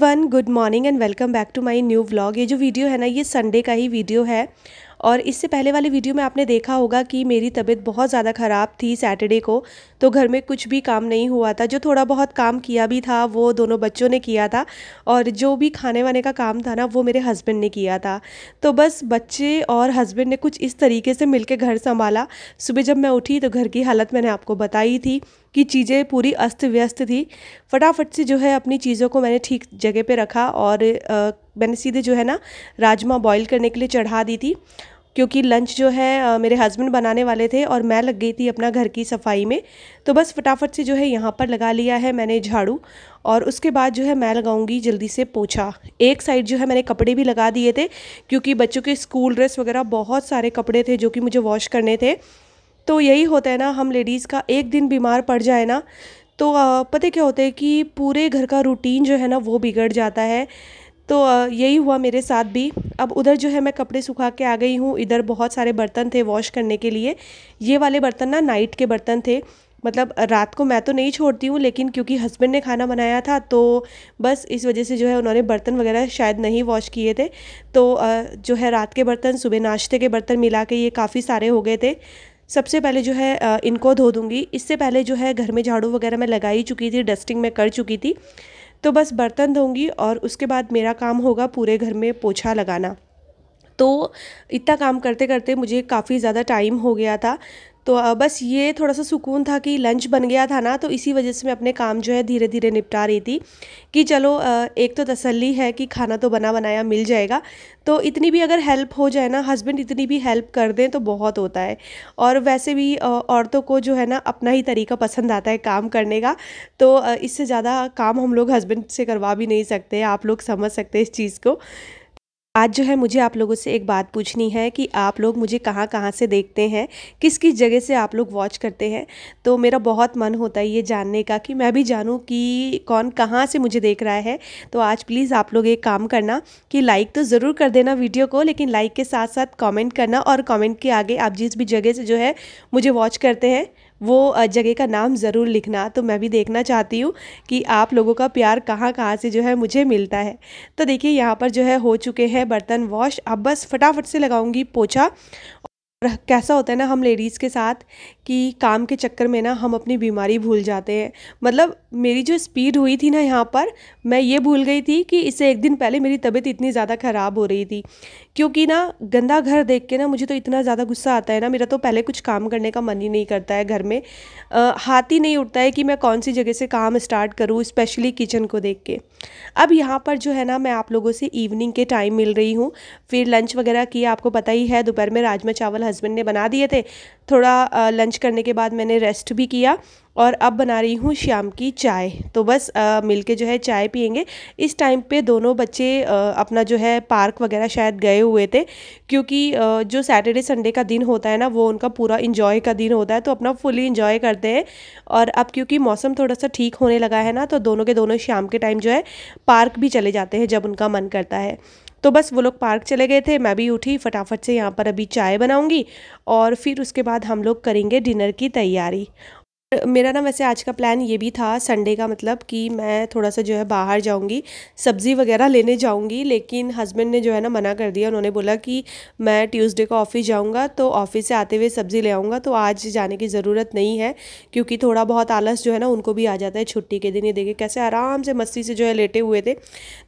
one good morning and welcome back to my new vlog ये जो video है ना ये संडे का ही वीडियो है और इससे पहले वाले वीडियो में आपने देखा होगा कि मेरी तबीयत बहुत ज़्यादा ख़राब थी सैटरडे को तो घर में कुछ भी काम नहीं हुआ था जो थोड़ा बहुत काम किया भी था वो दोनों बच्चों ने किया था और जो भी खाने वाने का काम था ना वो मेरे हस्बैंड ने किया था तो बस बच्चे और हस्बैंड ने कुछ इस तरीके से मिलकर घर संभाला सुबह जब मैं उठी तो घर की हालत मैंने आपको बताई थी कि चीज़ें पूरी अस्त व्यस्त थी फटाफट से जो है अपनी चीज़ों को मैंने ठीक जगह पर रखा और आ, मैंने सीधे जो है ना राजमा बॉईल करने के लिए चढ़ा दी थी क्योंकि लंच जो है मेरे हस्बैंड बनाने वाले थे और मैं लग गई थी अपना घर की सफाई में तो बस फटाफट से जो है यहाँ पर लगा लिया है मैंने झाड़ू और उसके बाद जो है मैं लगाऊंगी जल्दी से पोछा एक साइड जो है मैंने कपड़े भी लगा दिए थे क्योंकि बच्चों के स्कूल ड्रेस वगैरह बहुत सारे कपड़े थे जो कि मुझे वॉश करने थे तो यही होता है ना हम लेडीज़ का एक दिन बीमार पड़ जाए ना तो पता क्या होता है कि पूरे घर का रूटीन जो है ना वो बिगड़ जाता है तो यही हुआ मेरे साथ भी अब उधर जो है मैं कपड़े सुखा के आ गई हूँ इधर बहुत सारे बर्तन थे वॉश करने के लिए ये वाले बर्तन ना नाइट के बर्तन थे मतलब रात को मैं तो नहीं छोड़ती हूँ लेकिन क्योंकि हस्बैंड ने खाना बनाया था तो बस इस वजह से जो है उन्होंने बर्तन वगैरह शायद नहीं वॉश किए थे तो जो है रात के बर्तन सुबह नाश्ते के बर्तन मिला के ये काफ़ी सारे हो गए थे सबसे पहले जो है इनको धो दूँगी इससे पहले जो है घर में झाड़ू वगैरह मैं लगा ही चुकी थी डस्टिंग मैं कर चुकी थी तो बस बर्तन धोंगी और उसके बाद मेरा काम होगा पूरे घर में पोछा लगाना तो इतना काम करते करते मुझे काफ़ी ज़्यादा टाइम हो गया था तो बस ये थोड़ा सा सुकून था कि लंच बन गया था ना तो इसी वजह से मैं अपने काम जो है धीरे धीरे निपटा रही थी कि चलो एक तो तसल्ली है कि खाना तो बना बनाया मिल जाएगा तो इतनी भी अगर हेल्प हो जाए ना हस्बैंड इतनी भी हेल्प कर दें तो बहुत होता है और वैसे भी औरतों को जो है ना अपना ही तरीका पसंद आता है काम करने का तो इससे ज़्यादा काम हम लोग हस्बैंड से करवा भी नहीं सकते आप लोग समझ सकते इस चीज़ को आज जो है मुझे आप लोगों से एक बात पूछनी है कि आप लोग मुझे कहाँ कहाँ से देखते हैं किस किस जगह से आप लोग वॉच करते हैं तो मेरा बहुत मन होता है ये जानने का कि मैं भी जानूँ कि कौन कहाँ से मुझे देख रहा है तो आज प्लीज़ आप लोग एक काम करना कि लाइक तो ज़रूर कर देना वीडियो को लेकिन लाइक के साथ साथ कॉमेंट करना और कॉमेंट के आगे आप जिस भी जगह से जो है मुझे वॉच करते हैं वो जगह का नाम ज़रूर लिखना तो मैं भी देखना चाहती हूँ कि आप लोगों का प्यार कहाँ कहाँ से जो है मुझे मिलता है तो देखिए यहाँ पर जो है हो चुके हैं बर्तन वॉश अब बस फटाफट से लगाऊँगी पोछा कैसा होता है ना हम लेडीज़ के साथ कि काम के चक्कर में ना हम अपनी बीमारी भूल जाते हैं मतलब मेरी जो स्पीड हुई थी ना यहाँ पर मैं ये भूल गई थी कि इससे एक दिन पहले मेरी तबीयत इतनी ज़्यादा ख़राब हो रही थी क्योंकि ना गंदा घर देख के ना मुझे तो इतना ज़्यादा गुस्सा आता है ना मेरा तो पहले कुछ काम करने का मन ही नहीं करता है घर में हाथ ही नहीं उठता है कि मैं कौन सी जगह से काम स्टार्ट करूँ स्पेशली किचन को देख के अब यहाँ पर जो है ना मैं आप लोगों से इवनिंग के टाइम मिल रही हूँ फिर लंच वगैरह किया आपको पता ही है दोपहर में राजमा चावल हस्बैंड ने बना दिए थे थोड़ा लंच करने के बाद मैंने रेस्ट भी किया और अब बना रही हूँ शाम की चाय तो बस मिल के जो है चाय पियेंगे इस टाइम पे दोनों बच्चे आ, अपना जो है पार्क वगैरह शायद गए हुए थे क्योंकि आ, जो सैटरडे संडे का दिन होता है ना वो उनका पूरा इन्जॉय का दिन होता है तो अपना फुली इन्जॉय करते हैं और अब क्योंकि मौसम थोड़ा सा ठीक होने लगा है ना तो दोनों के दोनों शाम के टाइम जो है पार्क भी चले जाते हैं जब उनका मन करता है तो बस वो लोग पार्क चले गए थे मैं भी उठी फटाफट से यहाँ पर अभी चाय बनाऊँगी और फिर उसके बाद हम लोग करेंगे डिनर की तैयारी मेरा ना वैसे आज का प्लान ये भी था संडे का मतलब कि मैं थोड़ा सा जो है बाहर जाऊंगी सब्ज़ी वगैरह लेने जाऊंगी लेकिन हस्बैंड ने जो है ना मना कर दिया उन्होंने बोला कि मैं ट्यूसडे को ऑफिस जाऊंगा तो ऑफिस से आते हुए सब्ज़ी ले आऊँगा तो आज जाने की ज़रूरत नहीं है क्योंकि थोड़ा बहुत आलस जो है ना उनको भी आ जाता है छुट्टी के दिन ये देखे कैसे आराम से मस्ती से जो है लेटे हुए थे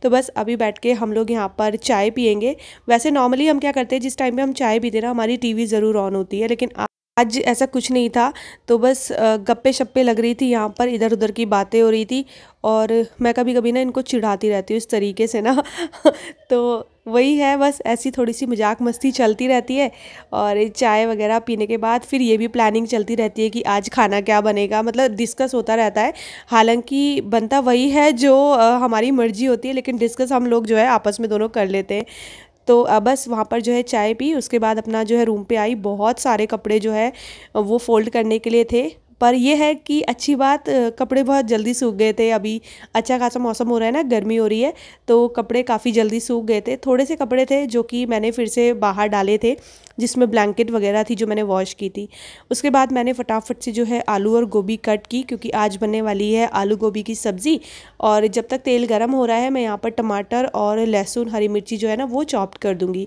तो बस अभी बैठ के हम लोग यहाँ पर चाय पियेंगे वैसे नॉर्मली हम क्या करते हैं जिस टाइम पर हम चाय पीते ना हमारी टी ज़रूर ऑन होती है लेकिन आज ऐसा कुछ नहीं था तो बस गप्पे शप्पे लग रही थी यहाँ पर इधर उधर की बातें हो रही थी और मैं कभी कभी ना इनको चिढ़ाती रहती हूँ इस तरीके से ना तो वही है बस ऐसी थोड़ी सी मजाक मस्ती चलती रहती है और चाय वगैरह पीने के बाद फिर ये भी प्लानिंग चलती रहती है कि आज खाना क्या बनेगा मतलब डिस्कस होता रहता है हालांकि बनता वही है जो हमारी मर्जी होती है लेकिन डिस्कस हम लोग जो है आपस में दोनों कर लेते हैं तो बस वहाँ पर जो है चाय पी उसके बाद अपना जो है रूम पे आई बहुत सारे कपड़े जो है वो फ़ोल्ड करने के लिए थे पर यह है कि अच्छी बात कपड़े बहुत जल्दी सूख गए थे अभी अच्छा खासा मौसम हो रहा है ना गर्मी हो रही है तो कपड़े काफ़ी जल्दी सूख गए थे थोड़े से कपड़े थे जो कि मैंने फिर से बाहर डाले थे जिसमें ब्लैंकेट वगैरह थी जो मैंने वॉश की थी उसके बाद मैंने फटाफट से जो है आलू और गोभी कट की क्योंकि आज बनने वाली है आलू गोभी की सब्ज़ी और जब तक तेल गर्म हो रहा है मैं यहाँ पर टमाटर और लहसुन हरी मिर्ची जो है ना वो चॉप कर दूँगी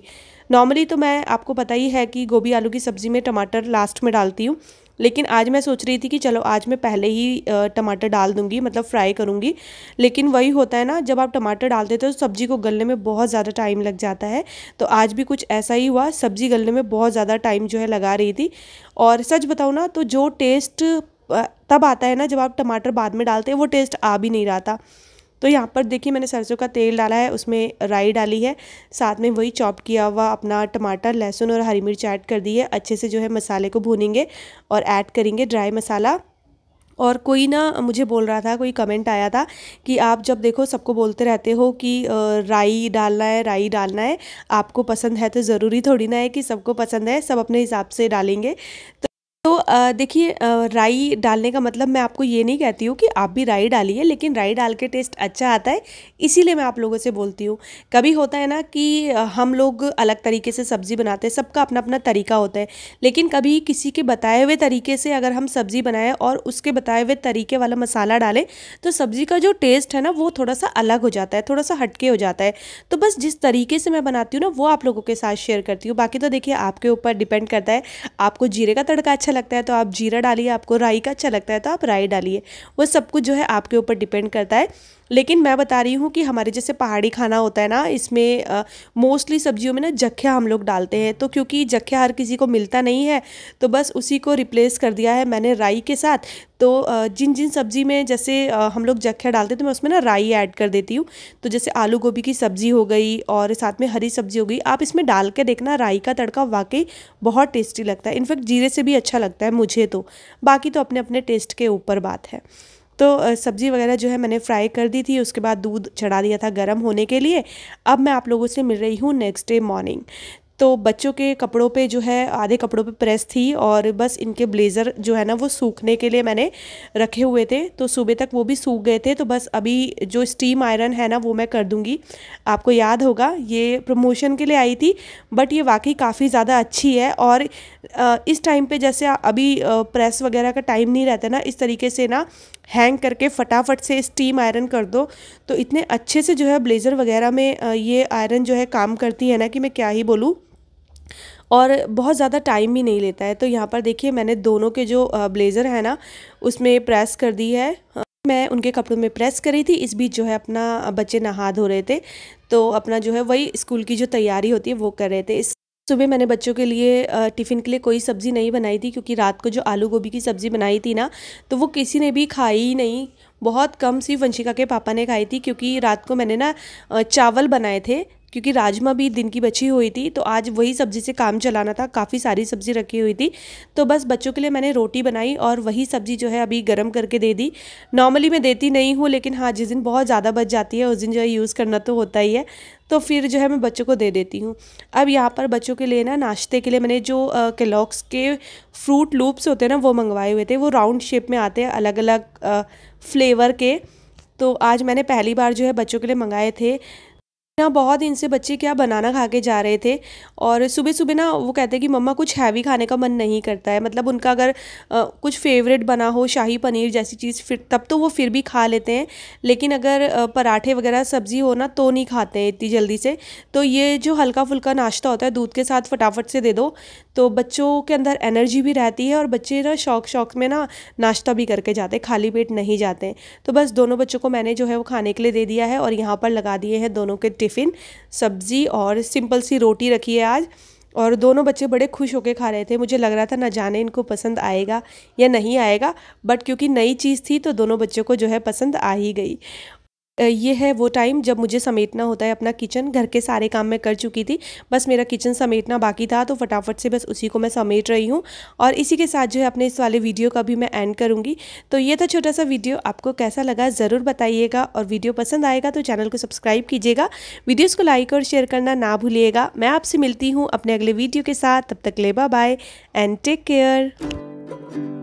नॉर्मली तो मैं आपको पता ही है कि गोभी आलू की सब्ज़ी में टमाटर लास्ट में डालती हूँ लेकिन आज मैं सोच रही थी कि चलो आज मैं पहले ही टमाटर डाल दूंगी मतलब फ्राई करूंगी लेकिन वही होता है ना जब आप टमाटर डालते तो सब्ज़ी को गलने में बहुत ज़्यादा टाइम लग जाता है तो आज भी कुछ ऐसा ही हुआ सब्ज़ी गलने में बहुत ज़्यादा टाइम जो है लगा रही थी और सच बताओ ना तो जो टेस्ट तब आता है ना जब आप टमाटर बाद में डालते हैं वो टेस्ट आ भी नहीं रहा था तो यहाँ पर देखिए मैंने सरसों का तेल डाला है उसमें राई डाली है साथ में वही चॉप किया हुआ अपना टमाटर लहसुन और हरी मिर्च ऐड कर दी है अच्छे से जो है मसाले को भूनेंगे और ऐड करेंगे ड्राई मसाला और कोई ना मुझे बोल रहा था कोई कमेंट आया था कि आप जब देखो सबको बोलते रहते हो कि राई डालना है राई डालना है आपको पसंद है तो ज़रूरी थोड़ी ना है कि सबको पसंद है सब अपने हिसाब से डालेंगे तो तो देखिए राई डालने का मतलब मैं आपको ये नहीं कहती हूँ कि आप भी राई डालिए लेकिन राई डाल के टेस्ट अच्छा आता है इसीलिए मैं आप लोगों से बोलती हूँ कभी होता है ना कि हम लोग अलग तरीके से सब्ज़ी बनाते हैं सबका अपना अपना तरीका होता है लेकिन कभी किसी के बताए हुए तरीके से अगर हम सब्ज़ी बनाएं और उसके बताए हुए तरीके वाला मसाला डालें तो सब्ज़ी का जो टेस्ट है ना वो थोड़ा सा अलग हो जाता है थोड़ा सा हटके हो जाता है तो बस जिस तरीके से मैं बनाती हूँ ना वो आप लोगों के साथ शेयर करती हूँ बाकी तो देखिए आपके ऊपर डिपेंड करता है आपको जीरे का तड़का अच्छा लगता है तो आप जीरा डालिए आपको राई का अच्छा लगता है तो आप राई डालिए वो सब कुछ जो है आपके ऊपर डिपेंड करता है लेकिन मैं बता रही हूँ कि हमारे जैसे पहाड़ी खाना होता है ना इसमें मोस्टली सब्जियों में ना जख्या हम लोग डालते हैं तो क्योंकि जख्या हर किसी को मिलता नहीं है तो बस उसी को रिप्लेस कर दिया है मैंने राई के साथ तो जिन जिन सब्ज़ी में जैसे हम लोग जख्या डालते हैं तो मैं उसमें ना राई ऐड कर देती हूँ तो जैसे आलू गोभी की सब्ज़ी हो गई और साथ में हरी सब्ज़ी हो गई आप इसमें डाल के देखना राई का तड़का वाकई बहुत टेस्टी लगता है इनफैक्ट जीरे से भी अच्छा लगता है मुझे तो बाकी तो अपने अपने टेस्ट के ऊपर बात है तो सब्ज़ी वगैरह जो है मैंने फ्राई कर दी थी उसके बाद दूध चढ़ा दिया था गर्म होने के लिए अब मैं आप लोगों से मिल रही हूँ नेक्स्ट डे मॉर्निंग तो बच्चों के कपड़ों पे जो है आधे कपड़ों पे प्रेस थी और बस इनके ब्लेज़र जो है ना वो सूखने के लिए मैंने रखे हुए थे तो सुबह तक वो भी सूख गए थे तो बस अभी जो स्टीम आयरन है ना वो मैं कर दूँगी आपको याद होगा ये प्रमोशन के लिए आई थी बट ये वाकई काफ़ी ज़्यादा अच्छी है और इस टाइम पर जैसे अभी प्रेस वगैरह का टाइम नहीं रहता ना इस तरीके से ना हैंग करके फटाफट से स्टीम आयरन कर दो तो इतने अच्छे से जो है ब्लेज़र वगैरह में ये आयरन जो है काम करती है ना कि मैं क्या ही बोलूँ और बहुत ज़्यादा टाइम भी नहीं लेता है तो यहाँ पर देखिए मैंने दोनों के जो ब्लेज़र है ना उसमें प्रेस कर दी है मैं उनके कपड़ों में प्रेस करी थी इस बीच जो है अपना बच्चे नहा धो रहे थे तो अपना जो है वही स्कूल की जो तैयारी होती है वो कर रहे थे इस सुबह मैंने बच्चों के लिए टिफ़िन के लिए कोई सब्ज़ी नहीं बनाई थी क्योंकि रात को जो आलू गोभी की सब्ज़ी बनाई थी ना तो वो किसी ने भी खाई ही नहीं बहुत कम सिर्फ वंशिका के पापा ने खाई थी क्योंकि रात को मैंने ना चावल बनाए थे क्योंकि राजमा भी दिन की बची हुई थी तो आज वही सब्ज़ी से काम चलाना था काफ़ी सारी सब्ज़ी रखी हुई थी तो बस बच्चों के लिए मैंने रोटी बनाई और वही सब्ज़ी जो है अभी गर्म करके दे दी नॉर्मली मैं देती नहीं हूँ लेकिन हाँ जिस दिन बहुत ज़्यादा बच जाती है उस दिन जो है यूज़ करना तो होता ही है तो फिर जो है मैं बच्चों को दे देती हूँ अब यहाँ पर बच्चों के लिए ना नाश्ते के लिए मैंने जो केलॉक्स के फ्रूट लूप्स होते हैं ना वो मंगवाए हुए थे वो राउंड शेप में आते हैं अलग अलग फ्लेवर के तो आज मैंने पहली बार जो है बच्चों के लिए मंगाए थे ना बहुत दिन से बच्चे क्या बनाना खा के जा रहे थे और सुबह सुबह ना वो कहते हैं कि मम्मा कुछ हैवी खाने का मन नहीं करता है मतलब उनका अगर आ, कुछ फेवरेट बना हो शाही पनीर जैसी चीज़ फिर तब तो वो फिर भी खा लेते हैं लेकिन अगर पराठे वगैरह सब्ज़ी हो ना तो नहीं खाते हैं इतनी जल्दी से तो ये जो हल्का फुल्का नाश्ता होता है दूध के साथ फटाफट से दे दो तो बच्चों के अंदर एनर्जी भी रहती है और बच्चे ना शौक शौक में ना नाश्ता भी करके जाते खाली पेट नहीं जाते तो बस दोनों बच्चों को मैंने जो है वो खाने के लिए दे दिया है और यहाँ पर लगा दिए हैं दोनों के टिफ़िन सब्ज़ी और सिंपल सी रोटी रखी है आज और दोनों बच्चे बड़े खुश होकर खा रहे थे मुझे लग रहा था ना जाने इनको पसंद आएगा या नहीं आएगा बट क्योंकि नई चीज़ थी तो दोनों बच्चों को जो है पसंद आ ही गई ये है वो टाइम जब मुझे समेटना होता है अपना किचन घर के सारे काम मैं कर चुकी थी बस मेरा किचन समेटना बाकी था तो फटाफट से बस उसी को मैं समेट रही हूँ और इसी के साथ जो है अपने इस वाले वीडियो का भी मैं एंड करूँगी तो ये था छोटा सा वीडियो आपको कैसा लगा ज़रूर बताइएगा और वीडियो पसंद आएगा तो चैनल को सब्सक्राइब कीजिएगा वीडियोज़ को लाइक और शेयर करना ना भूलिएगा मैं आपसे मिलती हूँ अपने अगले वीडियो के साथ तब तक ले बाय एंड टेक केयर